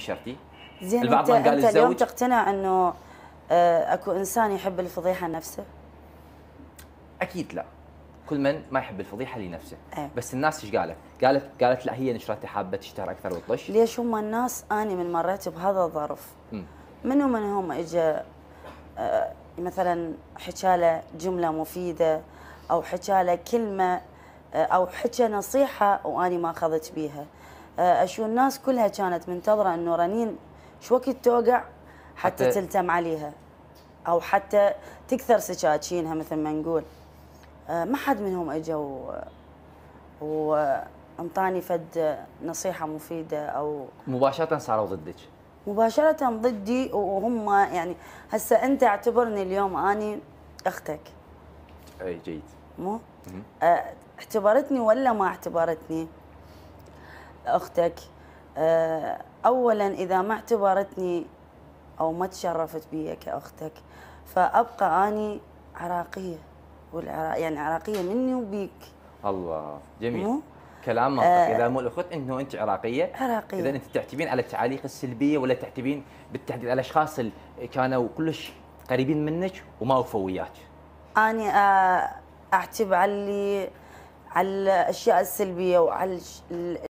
شرتي زين البعض انت, قال انت اليوم تقتنع انه آه، اكو انسان يحب الفضيحه لنفسه؟ اكيد لا كل من ما يحب الفضيحه لنفسه أيه. بس الناس ايش قالت؟ قالت قالت لا هي نشرتها حابه تشتهر اكثر وتطش ليش هم الناس اني من مريت بهذا الظرف منو منهم اجى أه مثلا حكى له جمله مفيده او حكى له كلمه آه، او حكى نصيحه واني ما اخذت بيها آه، اشو الناس كلها كانت منتظره انه رنين شو وقت توقع حتى, حتى تلتم عليها او حتى تكثر سكاكينها مثل ما نقول آه، ما حد منهم و وانطاني فد نصيحه مفيده او مباشره صاروا ضدك مباشره ضدي وهم يعني هسه انت اعتبرني اليوم اني اختك اي جيد مو آه، اعتبرتني ولا ما اعتبرتني اختك آه، اولا اذا ما اعتبرتني او ما تشرفت بي كاختك فابقى اني عراقيه والعراق يعني عراقيه مني وبيك الله جميل مو؟ كلام منطقي آه اذا مو الاخت انه انت عراقيه عراقيه اذا انت تعتبين على التعاليق السلبيه ولا تعتبين بالتحديد على الاشخاص اللي كانوا كلش قريبين منك وما وفوا وياك اني آه، اعتب على اللي على الاشياء السلبيه وعلى